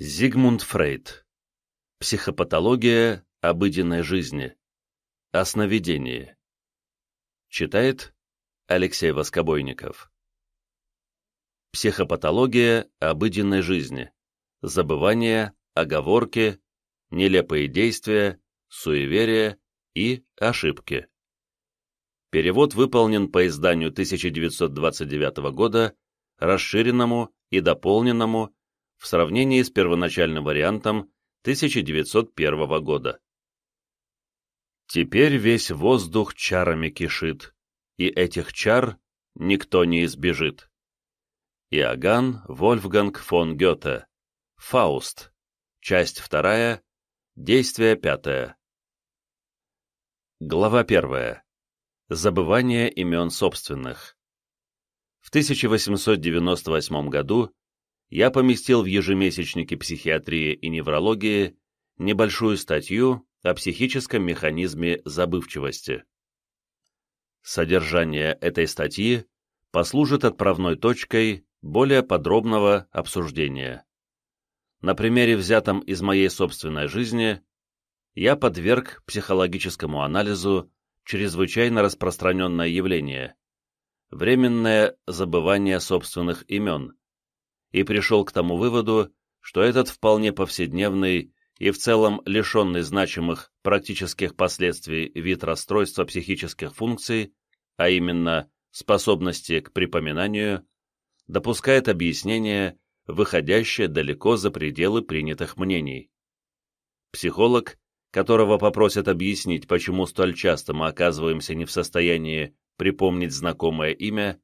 Зигмунд Фрейд. Психопатология обыденной жизни. О Читает Алексей Воскобойников. Психопатология обыденной жизни. Забывание, оговорки, нелепые действия, суеверия и ошибки. Перевод выполнен по изданию 1929 года, расширенному и дополненному в сравнении с первоначальным вариантом 1901 года. Теперь весь воздух чарами кишит, и этих чар никто не избежит. Иоганн Вольфганг фон Гёте. Фауст. Часть вторая. Действие пятое. Глава первая. Забывание имен собственных. В 1898 году я поместил в ежемесячнике психиатрии и неврологии небольшую статью о психическом механизме забывчивости. Содержание этой статьи послужит отправной точкой более подробного обсуждения. На примере, взятом из моей собственной жизни, я подверг психологическому анализу чрезвычайно распространенное явление – временное забывание собственных имен, и пришел к тому выводу, что этот вполне повседневный и в целом лишенный значимых практических последствий вид расстройства психических функций, а именно способности к припоминанию, допускает объяснение, выходящее далеко за пределы принятых мнений. Психолог, которого попросят объяснить, почему столь часто мы оказываемся не в состоянии припомнить знакомое имя,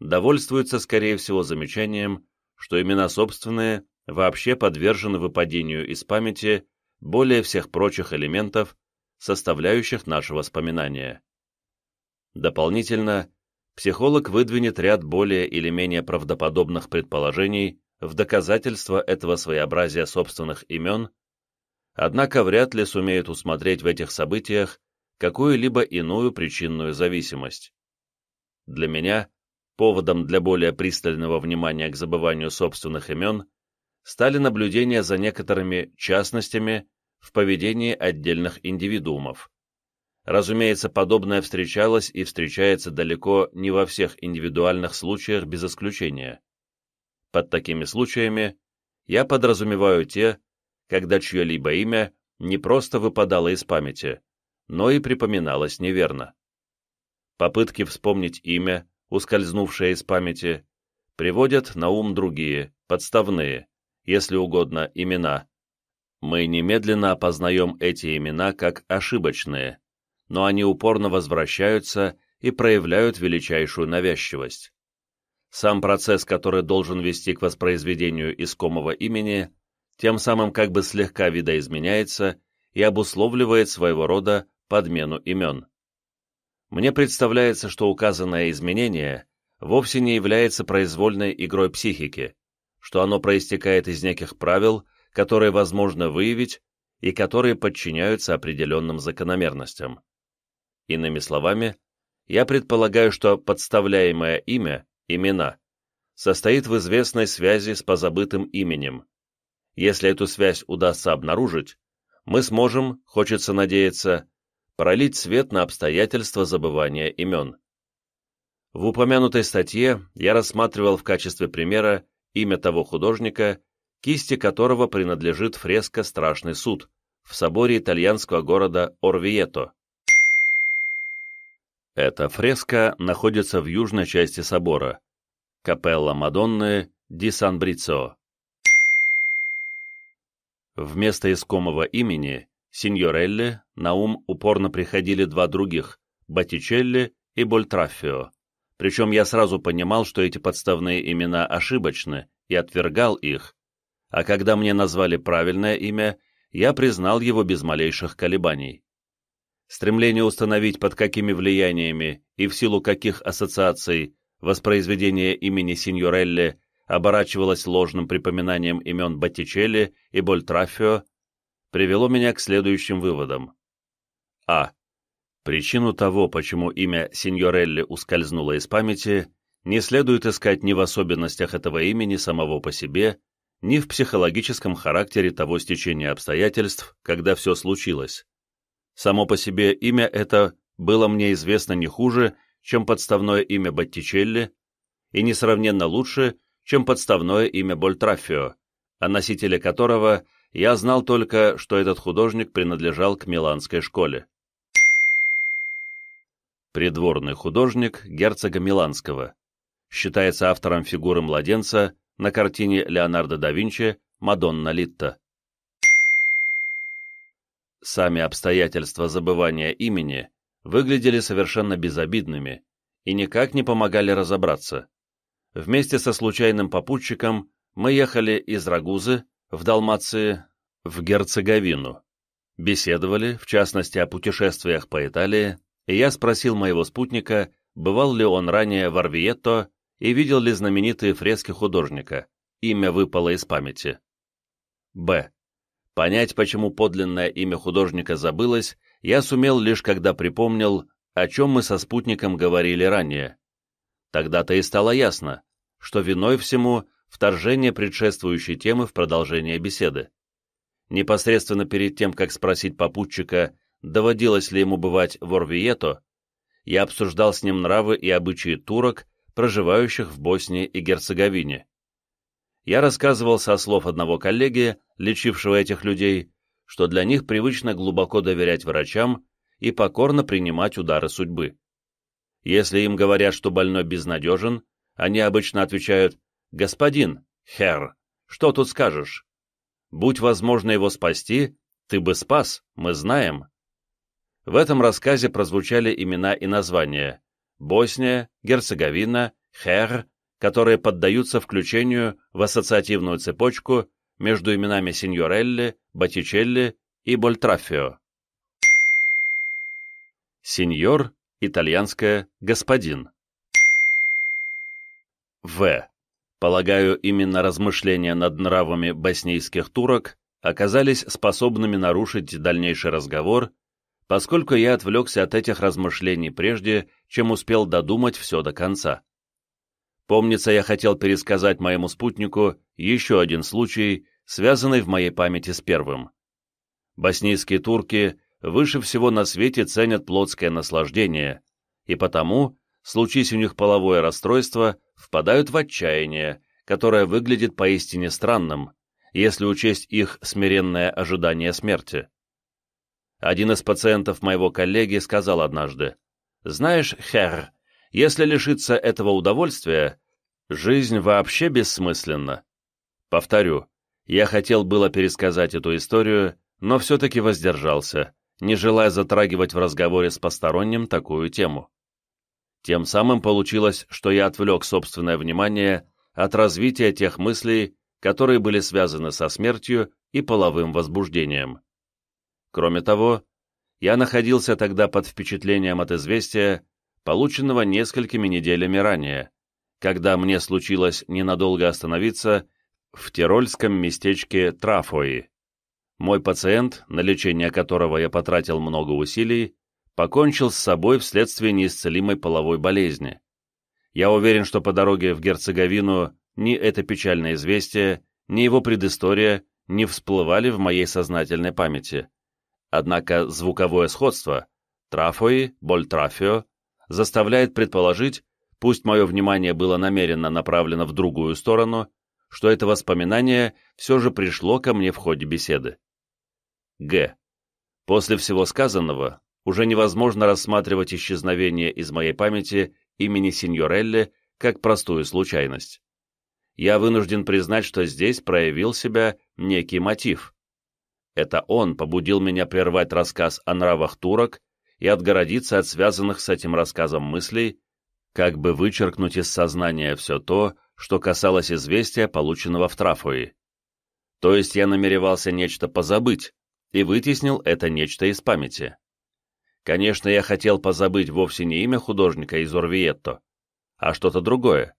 довольствуется, скорее всего, замечанием, что имена собственные вообще подвержены выпадению из памяти более всех прочих элементов, составляющих наше воспоминание. Дополнительно, психолог выдвинет ряд более или менее правдоподобных предположений в доказательство этого своеобразия собственных имен, однако вряд ли сумеет усмотреть в этих событиях какую-либо иную причинную зависимость. Для меня Поводом для более пристального внимания к забыванию собственных имен стали наблюдения за некоторыми частностями в поведении отдельных индивидуумов. Разумеется, подобное встречалось и встречается далеко не во всех индивидуальных случаях без исключения. Под такими случаями я подразумеваю те, когда чье-либо имя не просто выпадало из памяти, но и припоминалось неверно. Попытки вспомнить имя, ускользнувшие из памяти, приводят на ум другие, подставные, если угодно, имена. Мы немедленно опознаем эти имена как ошибочные, но они упорно возвращаются и проявляют величайшую навязчивость. Сам процесс, который должен вести к воспроизведению искомого имени, тем самым как бы слегка видоизменяется и обусловливает своего рода подмену имен. Мне представляется, что указанное изменение вовсе не является произвольной игрой психики, что оно проистекает из неких правил, которые возможно выявить и которые подчиняются определенным закономерностям. Иными словами, я предполагаю, что подставляемое имя, имена, состоит в известной связи с позабытым именем. Если эту связь удастся обнаружить, мы сможем, хочется надеяться, пролить свет на обстоятельства забывания имен. В упомянутой статье я рассматривал в качестве примера имя того художника, кисти которого принадлежит фреска «Страшный суд» в соборе итальянского города Орвието. Эта фреска находится в южной части собора, капелла Мадонны ди Сан Брицо. Вместо искомого имени Синьорелли на ум упорно приходили два других — Боттичелли и Больтрафио. Причем я сразу понимал, что эти подставные имена ошибочны, и отвергал их. А когда мне назвали правильное имя, я признал его без малейших колебаний. Стремление установить, под какими влияниями и в силу каких ассоциаций воспроизведение имени Синьорелли оборачивалось ложным припоминанием имен Боттичелли и Больтрафио, привело меня к следующим выводам. А. Причину того, почему имя Синьорелли ускользнуло из памяти, не следует искать ни в особенностях этого имени самого по себе, ни в психологическом характере того стечения обстоятельств, когда все случилось. Само по себе имя это было мне известно не хуже, чем подставное имя Боттичелли, и несравненно лучше, чем подставное имя Больтрафио, о носителе которого я знал только, что этот художник принадлежал к Миланской школе. Придворный художник герцога Миланского. Считается автором фигуры младенца на картине Леонардо да Винчи «Мадонна Литта». Сами обстоятельства забывания имени выглядели совершенно безобидными и никак не помогали разобраться. Вместе со случайным попутчиком мы ехали из Рагузы в Далмации, в Герцеговину. Беседовали, в частности, о путешествиях по Италии, и я спросил моего спутника, бывал ли он ранее в Арвиетто и видел ли знаменитые фрески художника. Имя выпало из памяти. Б. Понять, почему подлинное имя художника забылось, я сумел лишь когда припомнил, о чем мы со спутником говорили ранее. Тогда-то и стало ясно, что виной всему вторжение предшествующей темы в продолжение беседы. Непосредственно перед тем, как спросить попутчика, доводилось ли ему бывать в Орвието, я обсуждал с ним нравы и обычаи турок, проживающих в Боснии и Герцеговине. Я рассказывал со слов одного коллеги, лечившего этих людей, что для них привычно глубоко доверять врачам и покорно принимать удары судьбы. Если им говорят, что больной безнадежен, они обычно отвечают «Господин, Хер, что тут скажешь? Будь возможно его спасти, ты бы спас, мы знаем». В этом рассказе прозвучали имена и названия Босния, Герцеговина, Хер, которые поддаются включению в ассоциативную цепочку между именами Синьорелли, Боттичелли и Больтрафио. Синьор, итальянское «господин». В. Полагаю, именно размышления над нравами боснийских турок оказались способными нарушить дальнейший разговор, поскольку я отвлекся от этих размышлений прежде, чем успел додумать все до конца. Помнится, я хотел пересказать моему спутнику еще один случай, связанный в моей памяти с первым. Боснийские турки выше всего на свете ценят плотское наслаждение, и потому, случись у них половое расстройство, впадают в отчаяние, которое выглядит поистине странным, если учесть их смиренное ожидание смерти. Один из пациентов моего коллеги сказал однажды, «Знаешь, Херр, если лишиться этого удовольствия, жизнь вообще бессмысленна». Повторю, я хотел было пересказать эту историю, но все-таки воздержался, не желая затрагивать в разговоре с посторонним такую тему. Тем самым получилось, что я отвлек собственное внимание от развития тех мыслей, которые были связаны со смертью и половым возбуждением. Кроме того, я находился тогда под впечатлением от известия, полученного несколькими неделями ранее, когда мне случилось ненадолго остановиться в тирольском местечке Трафои. Мой пациент, на лечение которого я потратил много усилий, покончил с собой вследствие неисцелимой половой болезни. Я уверен, что по дороге в Герцеговину ни это печальное известие, ни его предыстория не всплывали в моей сознательной памяти. Однако звуковое сходство «трафои», «больтрафио» заставляет предположить, пусть мое внимание было намеренно направлено в другую сторону, что это воспоминание все же пришло ко мне в ходе беседы. Г. После всего сказанного уже невозможно рассматривать исчезновение из моей памяти имени Синьорелли как простую случайность. Я вынужден признать, что здесь проявил себя некий мотив. Это он побудил меня прервать рассказ о нравах турок и отгородиться от связанных с этим рассказом мыслей, как бы вычеркнуть из сознания все то, что касалось известия, полученного в Трафуи. То есть я намеревался нечто позабыть и вытеснил это нечто из памяти. Конечно, я хотел позабыть вовсе не имя художника из Орвиетто, а что-то другое.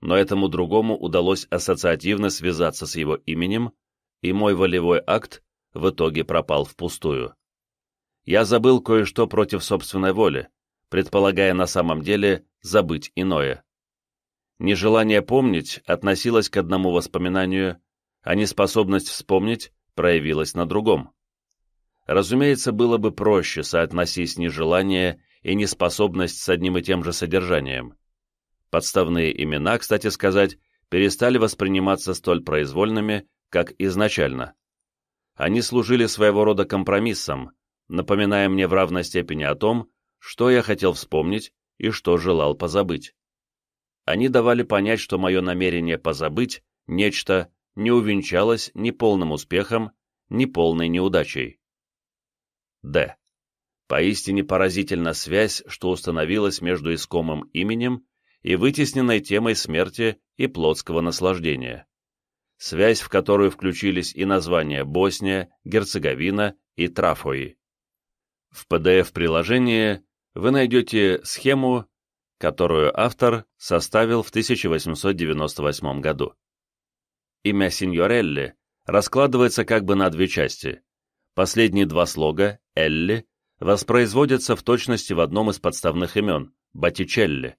Но этому другому удалось ассоциативно связаться с его именем, и мой волевой акт в итоге пропал впустую. Я забыл кое-что против собственной воли, предполагая на самом деле забыть иное. Нежелание помнить относилось к одному воспоминанию, а неспособность вспомнить проявилась на другом. Разумеется, было бы проще соотносить нежелание и неспособность с одним и тем же содержанием. Подставные имена, кстати сказать, перестали восприниматься столь произвольными, как изначально. Они служили своего рода компромиссом, напоминая мне в равной степени о том, что я хотел вспомнить и что желал позабыть. Они давали понять, что мое намерение позабыть нечто не увенчалось ни полным успехом, ни полной неудачей. Д. Поистине поразительна связь, что установилась между искомым именем и вытесненной темой смерти и плотского наслаждения. Связь, в которую включились и названия Босния, Герцеговина и Трафои. В PDF-приложении вы найдете схему, которую автор составил в 1898 году. Имя Синьорелли раскладывается как бы на две части Последние два слога «элли» воспроизводятся в точности в одном из подставных имен – Боттичелли,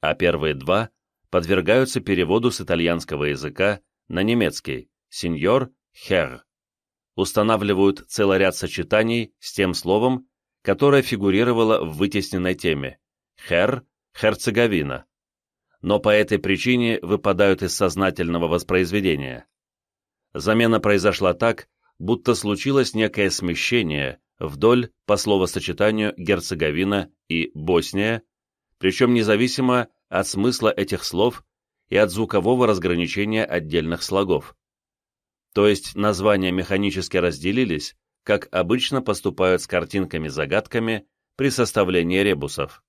а первые два подвергаются переводу с итальянского языка на немецкий «сеньор хер». Устанавливают целый ряд сочетаний с тем словом, которое фигурировало в вытесненной теме «хер» – «Херцеговина», но по этой причине выпадают из сознательного воспроизведения. Замена произошла так, будто случилось некое смещение вдоль по словосочетанию «Герцеговина» и «Босния», причем независимо от смысла этих слов и от звукового разграничения отдельных слогов. То есть названия механически разделились, как обычно поступают с картинками-загадками при составлении ребусов.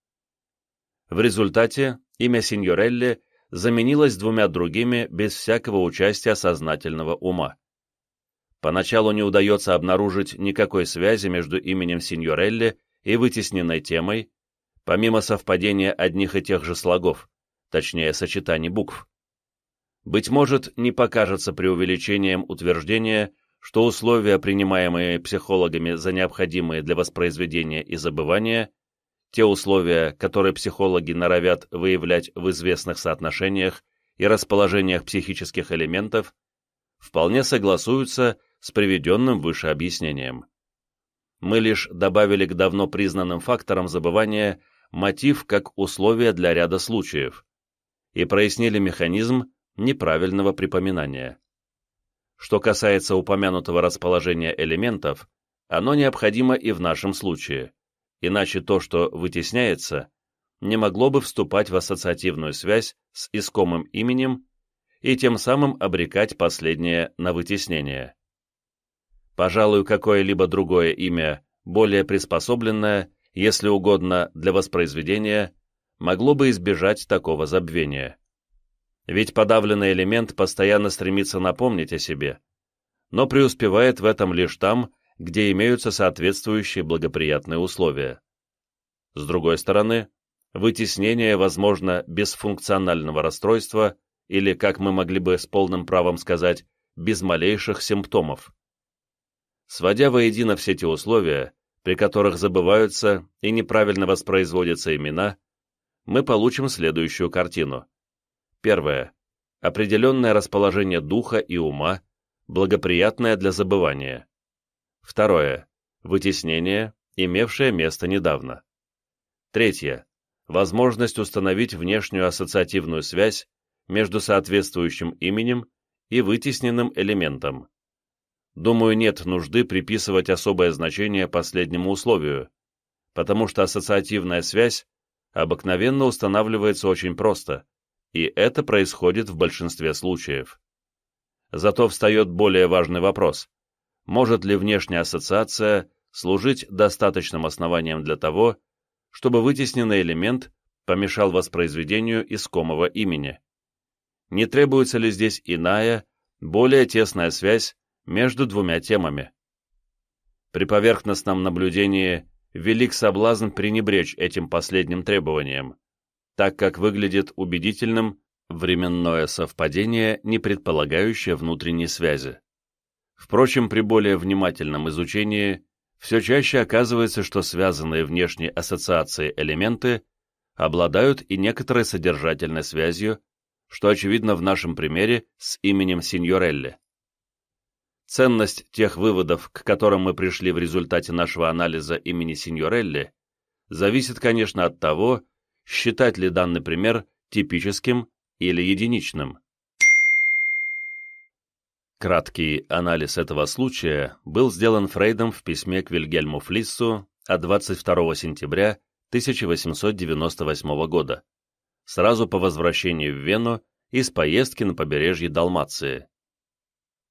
В результате имя Синьорелли заменилось двумя другими без всякого участия сознательного ума. Поначалу не удается обнаружить никакой связи между именем Синьорелли и вытесненной темой, помимо совпадения одних и тех же слогов, точнее сочетаний букв. Быть может, не покажется преувеличением утверждения, что условия, принимаемые психологами за необходимые для воспроизведения и забывания, те условия, которые психологи норовят выявлять в известных соотношениях и расположениях психических элементов, вполне согласуются с приведенным выше объяснением. Мы лишь добавили к давно признанным факторам забывания мотив как условие для ряда случаев и прояснили механизм неправильного припоминания. Что касается упомянутого расположения элементов, оно необходимо и в нашем случае, иначе то, что вытесняется, не могло бы вступать в ассоциативную связь с искомым именем и тем самым обрекать последнее на вытеснение пожалуй, какое-либо другое имя, более приспособленное, если угодно, для воспроизведения, могло бы избежать такого забвения. Ведь подавленный элемент постоянно стремится напомнить о себе, но преуспевает в этом лишь там, где имеются соответствующие благоприятные условия. С другой стороны, вытеснение, возможно, без функционального расстройства или, как мы могли бы с полным правом сказать, без малейших симптомов сводя воедино все те условия, при которых забываются и неправильно воспроизводятся имена, мы получим следующую картину. Первое. Определенное расположение духа и ума, благоприятное для забывания. Второе. Вытеснение, имевшее место недавно. Третье. Возможность установить внешнюю ассоциативную связь между соответствующим именем и вытесненным элементом думаю, нет нужды приписывать особое значение последнему условию, потому что ассоциативная связь обыкновенно устанавливается очень просто, и это происходит в большинстве случаев. Зато встает более важный вопрос. Может ли внешняя ассоциация служить достаточным основанием для того, чтобы вытесненный элемент помешал воспроизведению искомого имени? Не требуется ли здесь иная, более тесная связь между двумя темами. При поверхностном наблюдении велик соблазн пренебречь этим последним требованием, так как выглядит убедительным временное совпадение, не предполагающее внутренней связи. Впрочем, при более внимательном изучении все чаще оказывается, что связанные внешней ассоциации элементы обладают и некоторой содержательной связью, что очевидно в нашем примере с именем Синьорелли ценность тех выводов, к которым мы пришли в результате нашего анализа имени Синьорелли, зависит, конечно, от того, считать ли данный пример типическим или единичным. Краткий анализ этого случая был сделан Фрейдом в письме к Вильгельму Флиссу от 22 сентября 1898 года, сразу по возвращении в Вену из поездки на побережье Далмации.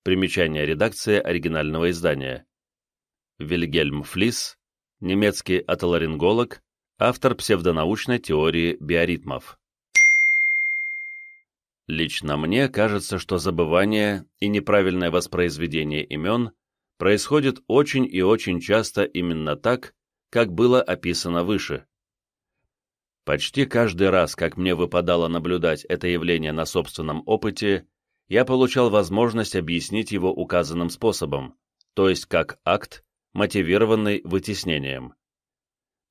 Примечание редакции оригинального издания. Вильгельм Флис, немецкий отоларинголог, автор псевдонаучной теории биоритмов. Лично мне кажется, что забывание и неправильное воспроизведение имен происходит очень и очень часто именно так, как было описано выше. Почти каждый раз, как мне выпадало наблюдать это явление на собственном опыте, я получал возможность объяснить его указанным способом, то есть как акт, мотивированный вытеснением.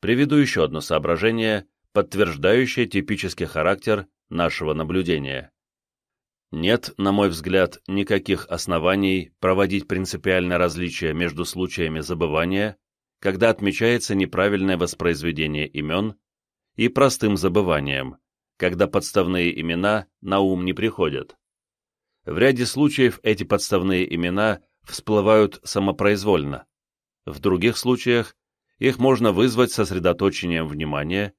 Приведу еще одно соображение, подтверждающее типический характер нашего наблюдения. Нет, на мой взгляд, никаких оснований проводить принципиальное различие между случаями забывания, когда отмечается неправильное воспроизведение имен, и простым забыванием, когда подставные имена на ум не приходят. В ряде случаев эти подставные имена всплывают самопроизвольно. В других случаях их можно вызвать сосредоточением внимания,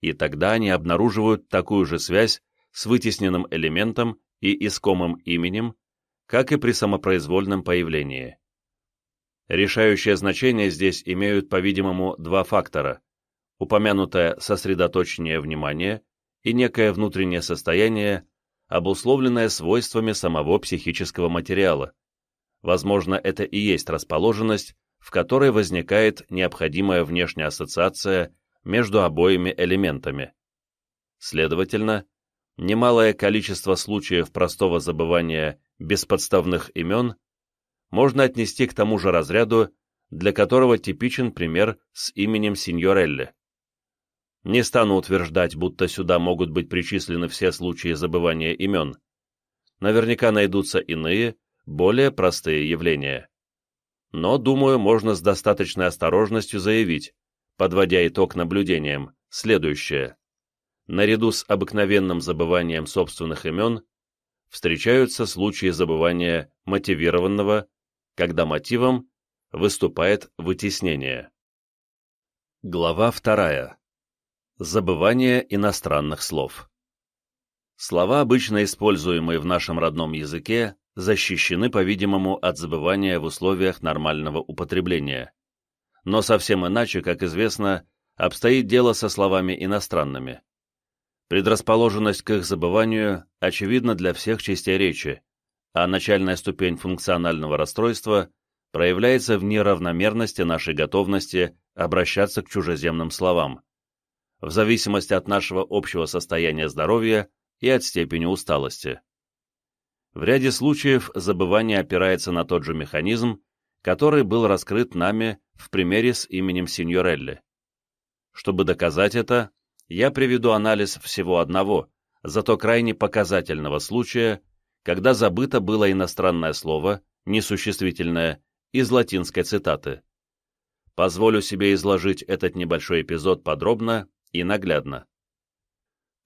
и тогда они обнаруживают такую же связь с вытесненным элементом и искомым именем, как и при самопроизвольном появлении. Решающее значение здесь имеют, по-видимому, два фактора – упомянутое сосредоточение внимания и некое внутреннее состояние, обусловленное свойствами самого психического материала. Возможно, это и есть расположенность, в которой возникает необходимая внешняя ассоциация между обоими элементами. Следовательно, немалое количество случаев простого забывания бесподставных имен можно отнести к тому же разряду, для которого типичен пример с именем Синьорелли. Не стану утверждать, будто сюда могут быть причислены все случаи забывания имен. Наверняка найдутся иные, более простые явления. Но, думаю, можно с достаточной осторожностью заявить, подводя итог наблюдениям, следующее. Наряду с обыкновенным забыванием собственных имен встречаются случаи забывания мотивированного, когда мотивом выступает вытеснение. Глава вторая. Забывание иностранных слов. Слова, обычно используемые в нашем родном языке, защищены, по-видимому, от забывания в условиях нормального употребления. Но совсем иначе, как известно, обстоит дело со словами иностранными. Предрасположенность к их забыванию очевидна для всех частей речи, а начальная ступень функционального расстройства проявляется в неравномерности нашей готовности обращаться к чужеземным словам в зависимости от нашего общего состояния здоровья и от степени усталости. В ряде случаев забывание опирается на тот же механизм, который был раскрыт нами в примере с именем Синьорелли. Чтобы доказать это, я приведу анализ всего одного, зато крайне показательного случая, когда забыто было иностранное слово, несуществительное, из латинской цитаты. Позволю себе изложить этот небольшой эпизод подробно и наглядно.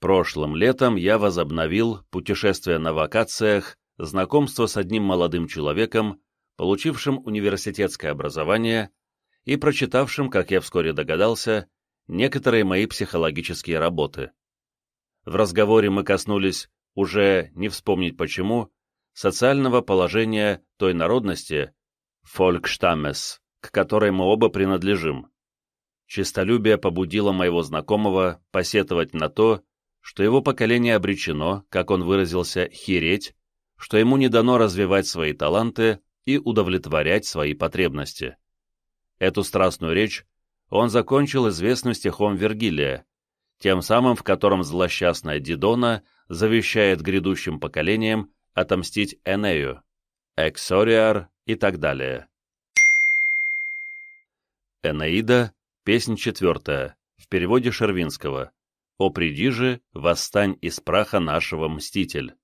Прошлым летом я возобновил путешествие на вакациях, знакомство с одним молодым человеком, получившим университетское образование и прочитавшим, как я вскоре догадался, некоторые мои психологические работы. В разговоре мы коснулись, уже не вспомнить почему, социального положения той народности, фолькштамес, к которой мы оба принадлежим честолюбие побудило моего знакомого посетовать на то, что его поколение обречено, как он выразился, хереть, что ему не дано развивать свои таланты и удовлетворять свои потребности. Эту страстную речь он закончил известным стихом Вергилия, тем самым в котором злосчастная Дидона завещает грядущим поколениям отомстить Энею, Эксориар и так далее. Энеида Песнь четвертая, в переводе Шервинского. «О приди же, восстань из праха нашего, мститель».